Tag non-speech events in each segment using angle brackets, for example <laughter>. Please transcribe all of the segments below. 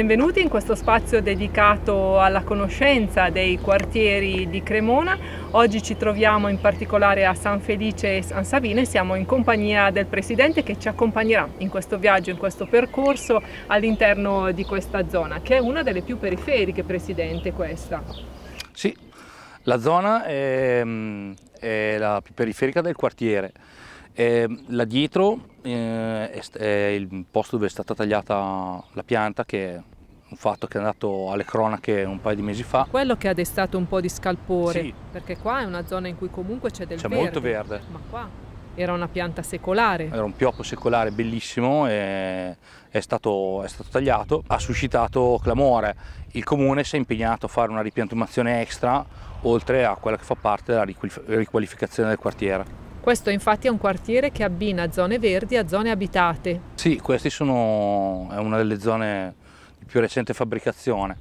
Benvenuti in questo spazio dedicato alla conoscenza dei quartieri di Cremona. Oggi ci troviamo in particolare a San Felice e San Savino e siamo in compagnia del Presidente che ci accompagnerà in questo viaggio, in questo percorso all'interno di questa zona, che è una delle più periferiche, Presidente, questa. Sì, la zona è, è la più periferica del quartiere eh, là dietro eh, è, il posto dove è stata tagliata la pianta che un fatto che è andato alle cronache un paio di mesi fa. Quello che ha destato un po' di scalpore, sì. perché qua è una zona in cui comunque c'è del c'è verde. C'è molto verde. Ma qua era una pianta secolare. Era un pioppo secolare bellissimo e è stato, è stato, tagliato, ha suscitato clamore. Il comune si è impegnato a fare una ripiantumazione extra oltre a quella che fa parte della riqualificazione del quartiere. Questo infatti è un quartiere che abbina zone verdi a zone abitate. Sì, questa è una delle zone di più recente fabbricazione.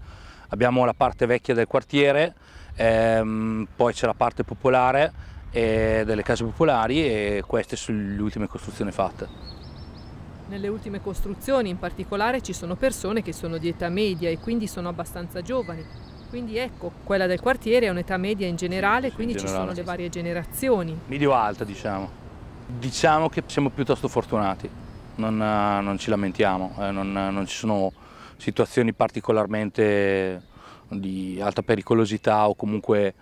Abbiamo la parte vecchia del quartiere, ehm, poi c'è la parte popolare eh, delle case popolari e queste sono le ultime costruzioni fatte. Nelle ultime costruzioni in particolare ci sono persone che sono di età media e quindi sono abbastanza giovani, quindi ecco, quella del quartiere è un'età media in generale, sì, quindi in generale, ci sono sì. le varie generazioni. Medio-alta diciamo. Diciamo che siamo piuttosto fortunati, non, eh, non ci lamentiamo, eh, non, eh, non, ci sono situazioni particolarmente di alta pericolosità o comunque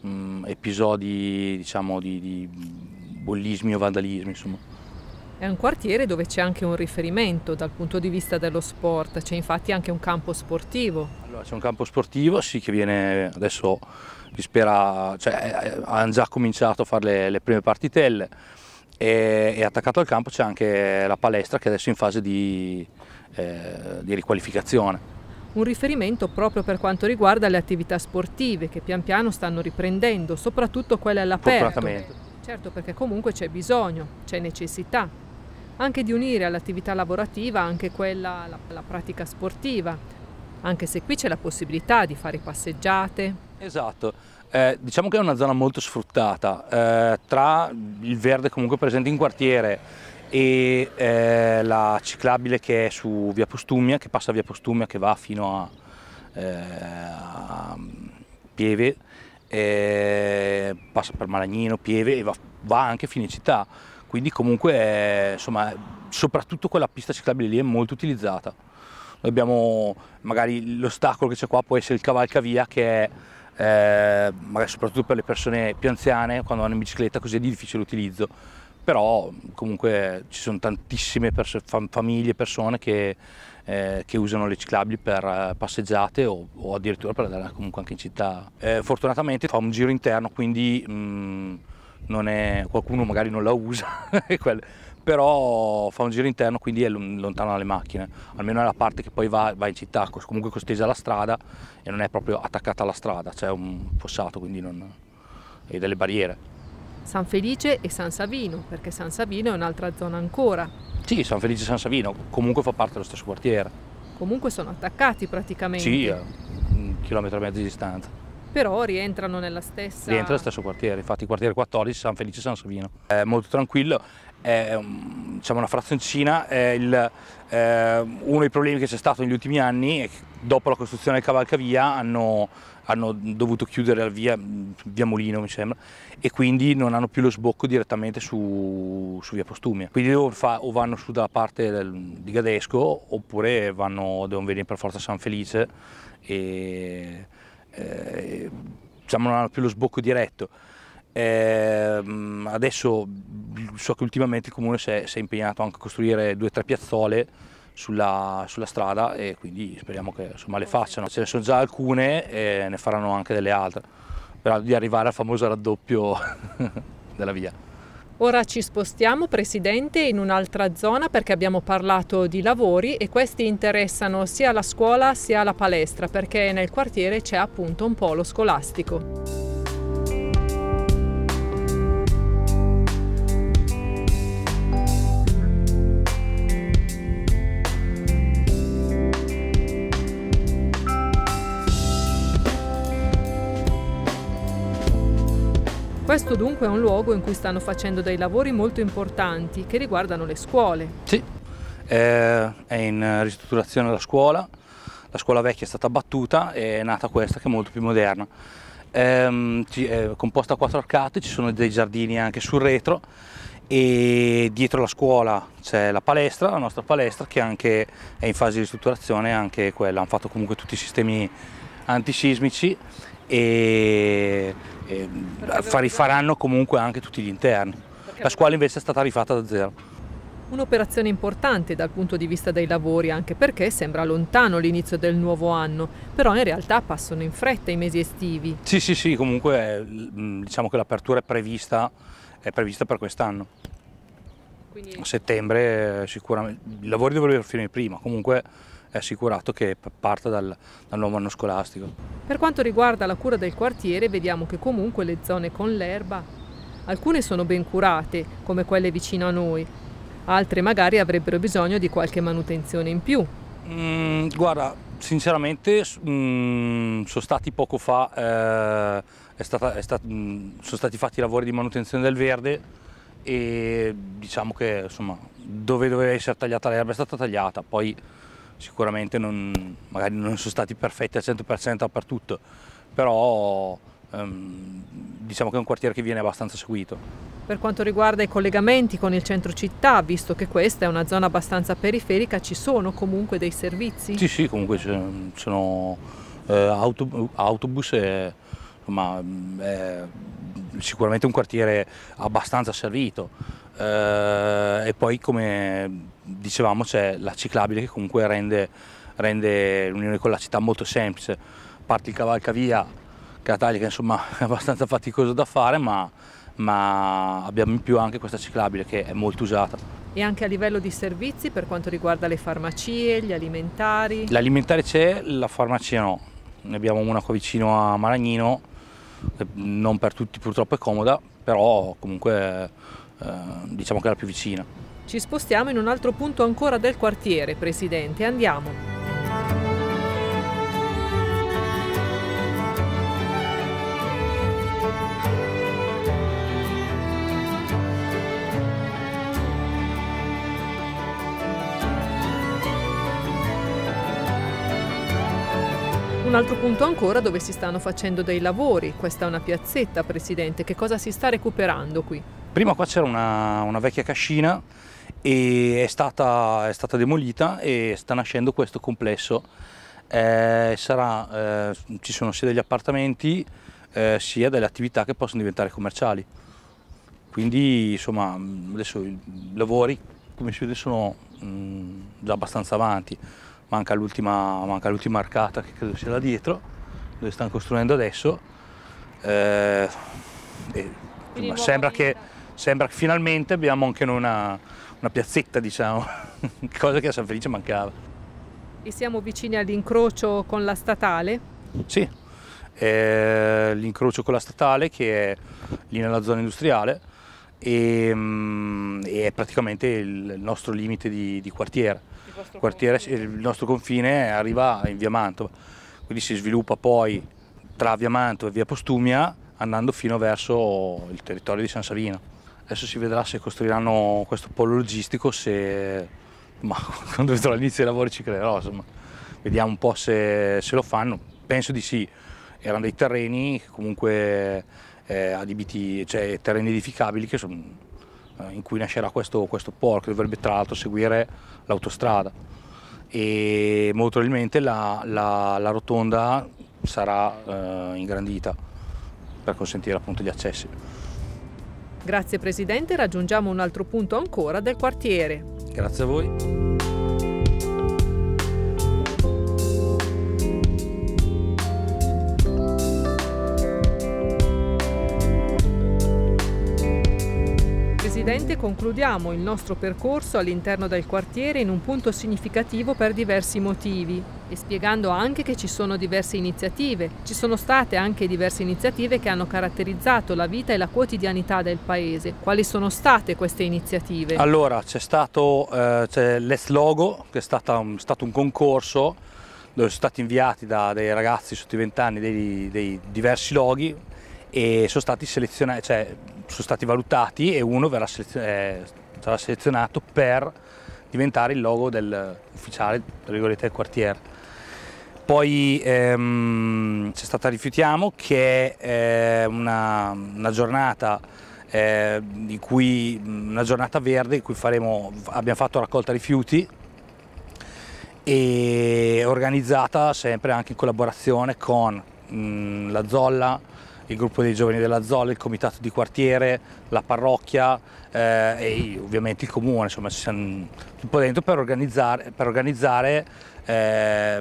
mh, mm, episodi diciamo, di, di bollismi o vandalismi. Insomma. È un quartiere dove c'è anche un riferimento dal punto di vista dello sport, c'è infatti anche un campo sportivo. Allora, c'è un campo sportivo, sì, che viene adesso, si spera, cioè, eh, eh, hanno già cominciato a fare le, le prime partitelle e, e, attaccato al campo c'è anche la palestra che adesso è in fase di, eh, di riqualificazione un riferimento proprio per quanto riguarda le attività sportive che pian piano stanno riprendendo, soprattutto quelle all'aperto. Certo, perché comunque c'è bisogno, c'è necessità anche di unire all'attività lavorativa anche quella, la, pratica sportiva, anche se qui c'è la possibilità di fare passeggiate. Esatto, eh, diciamo che è una zona molto sfruttata, eh, tra il verde comunque presente in quartiere e eh, la ciclabile che è su via Postumia, che passa via Postumia, che va fino a, eh, a Pieve, eh, passa per Malagnino, Pieve e va, va anche fino in città quindi comunque è, eh, insomma, soprattutto quella pista ciclabile lì è molto utilizzata. Noi abbiamo magari l'ostacolo che c'è qua può essere il cavalcavia che è eh, magari soprattutto per le persone più anziane quando vanno in bicicletta così è di difficile utilizzo però comunque ci sono tantissime perso famiglie, persone che, eh, che, usano le ciclabili per eh, passeggiate o, o addirittura per andare comunque anche in città. Eh, fortunatamente fa un giro interno quindi mh, mm, è, qualcuno magari non la usa, <laughs> però fa un giro interno quindi è lontano dalle macchine, almeno è la parte che poi va, va in città, comunque costeggia la strada e non è proprio attaccata alla strada, c'è un fossato quindi non, e delle barriere. San Felice e San Savino, perché San Savino è un'altra zona ancora. Sì, San Felice e San Savino comunque fa parte dello stesso quartiere. Comunque sono attaccati praticamente. Sì, eh, un chilometro e mezzo di distanza però rientrano nella stessa... Rientra nello stesso quartiere, infatti il quartiere 14, San Felice San Savino. È molto tranquillo, è mm, diciamo, una frazioncina, è il, eh, uno dei problemi che c'è stato negli ultimi anni è che dopo la costruzione del cavalcavia hanno, hanno dovuto chiudere la via, mm, via Molino mi sembra, e quindi non hanno più lo sbocco direttamente su, su via Postumia. Quindi o, fa, o, vanno su dalla parte del, di Gadesco oppure vanno, devono venire per forza a San Felice e eh, diciamo non hanno più lo sbocco diretto. Eh, adesso so che ultimamente il comune si è, si è impegnato anche a costruire due o tre piazzole sulla, sulla, strada e quindi speriamo che insomma, le facciano. Ce ne sono già alcune e ne faranno anche delle altre, però di arrivare al famoso raddoppio <laughs> della via. Ora ci spostiamo, Presidente, in un'altra zona perché abbiamo parlato di lavori e questi interessano sia la scuola sia la palestra perché nel quartiere c'è appunto un polo scolastico. Questo dunque è un luogo in cui stanno facendo dei lavori molto importanti che riguardano le scuole. Sì, è in ristrutturazione la scuola, la scuola vecchia è stata abbattuta e è nata questa che è molto più moderna. Ehm, è composta a quattro arcate, ci sono dei giardini anche sul retro e dietro la scuola c'è la palestra, la nostra palestra che anche è in fase di ristrutturazione, anche quella, hanno fatto comunque tutti i sistemi antisismici e eh, rifaranno comunque anche tutti gli interni. La scuola invece è stata rifatta da zero. Un'operazione importante dal punto di vista dei lavori, anche perché sembra lontano l'inizio del nuovo anno, però in realtà passano in fretta i mesi estivi. Sì, sì, sì, comunque mm, diciamo che l'apertura è prevista, è prevista per quest'anno. Quindi... A settembre eh, sicuramente, i lavori dovrebbero finire prima, comunque è assicurato che parta dal, dal nuovo anno scolastico. Per quanto riguarda la cura del quartiere vediamo che comunque le zone con l'erba, alcune sono ben curate come quelle vicino a noi, altre magari avrebbero bisogno di qualche manutenzione in più. Mm, guarda, sinceramente mh, mm, sono stati poco fa, eh, è stata, è stat mh, mm, sono stati fatti i lavori di manutenzione del verde e diciamo che insomma, dove doveva essere tagliata l'erba è stata tagliata, poi sicuramente non, magari non sono stati perfetti al 100% dappertutto, però ehm, diciamo che è un quartiere che viene abbastanza seguito. Per quanto riguarda i collegamenti con il centro città, visto che questa è una zona abbastanza periferica, ci sono comunque dei servizi? Sì, sì, comunque ci sono eh, autobus, autobus e, insomma, è sicuramente un quartiere abbastanza servito. Eh, e poi come dicevamo c'è la ciclabile che comunque rende, rende l'unione con la città molto semplice, parte il cavalcavia che la taglia che insomma <laughs> è abbastanza faticoso da fare ma, ma abbiamo in più anche questa ciclabile che è molto usata. E anche a livello di servizi per quanto riguarda le farmacie, gli alimentari? L'alimentare c'è, la farmacia no. Ne abbiamo una qua vicino a Maragnino, non per tutti purtroppo è comoda, però comunque eh, diciamo che era più vicina. Ci spostiamo in un altro punto ancora del quartiere, Presidente, andiamo. altro punto ancora dove si stanno facendo dei lavori, questa è una piazzetta Presidente, che cosa si sta recuperando qui? Prima qua c'era una, una, vecchia cascina e è stata, è stata, demolita e sta nascendo questo complesso. Eh, sarà, eh, ci sono sia degli appartamenti eh, sia delle attività che possono diventare commerciali. Quindi insomma adesso i lavori come si vede sono mh, mm, già abbastanza avanti manca l'ultima, manca l'ultima arcata che credo sia là dietro, dove stanno costruendo adesso. Eh, sembra, che, sembra, che, finalmente abbiamo anche una, una piazzetta, diciamo, <laughs> cosa che a San Felice mancava. E siamo vicini all'incrocio con la statale? Sì, eh, l'incrocio con la statale che è lì nella zona industriale e, mm, è praticamente il nostro limite di, di quartiere quartiere, il nostro confine arriva in via Mantova, quindi si sviluppa poi tra via Mantova e via Postumia andando fino verso il territorio di San Savino. Adesso si vedrà se costruiranno questo polo logistico, se... ma <laughs> quando vedrò l'inizio dei lavori ci crederò, insomma. Vediamo un po' se, se lo fanno, penso di sì. Erano dei terreni comunque eh, adibiti, cioè terreni edificabili che sono eh, in cui nascerà questo, questo che dovrebbe tra l'altro seguire l'autostrada e molto probabilmente la, la, la rotonda sarà eh, ingrandita per consentire appunto gli accessi. Grazie Presidente, raggiungiamo un altro punto ancora del quartiere. Grazie a voi. concludiamo il nostro percorso all'interno del quartiere in un punto significativo per diversi motivi e spiegando anche che ci sono diverse iniziative. Ci sono state anche diverse iniziative che hanno caratterizzato la vita e la quotidianità del paese. Quali sono state queste iniziative? Allora, c'è stato eh, l'Es Logo, che è stato un, stato un concorso dove sono stati inviati da dei ragazzi sotto i vent'anni dei, dei diversi loghi e sono stati selezionati, cioè sono stati valutati e uno verrà eh, sarà selezionato per diventare il logo dell'ufficiale del quartiere. Poi ehm, c'è stata Rifiutiamo che è eh, una, una giornata eh, in cui, una giornata verde in cui faremo, abbiamo fatto raccolta rifiuti e organizzata sempre anche in collaborazione con mh, mm, la Zolla, il gruppo dei giovani della Zola, il comitato di quartiere, la parrocchia eh, e ovviamente il comune, insomma ci siamo un po' dentro per organizzare, per organizzare eh,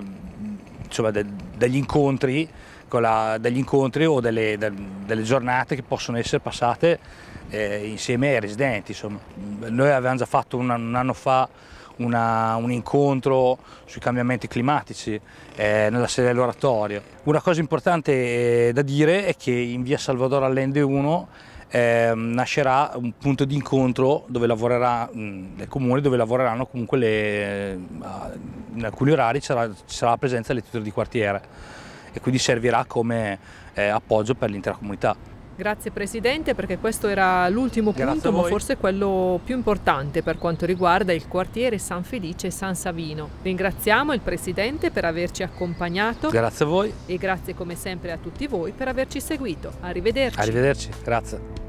insomma, de, degli, incontri la, degli incontri o delle, de, delle, giornate che possono essere passate eh, insieme ai residenti. Insomma. Noi avevamo già fatto un, un anno fa una, un incontro sui cambiamenti climatici eh, nella sede dell'oratorio. Una cosa importante eh, da dire è che in via Salvador Allende 1 eh, nascerà un punto di incontro dove lavorerà mh, mm, il comune, dove lavoreranno comunque le, eh, in alcuni orari ci sarà la presenza delle tutor di quartiere e quindi servirà come eh, appoggio per l'intera comunità. Grazie Presidente perché questo era l'ultimo punto ma forse quello più importante per quanto riguarda il quartiere San Felice e San Savino. Ringraziamo il Presidente per averci accompagnato. Grazie a voi. E grazie come sempre a tutti voi per averci seguito. Arrivederci. Arrivederci, grazie.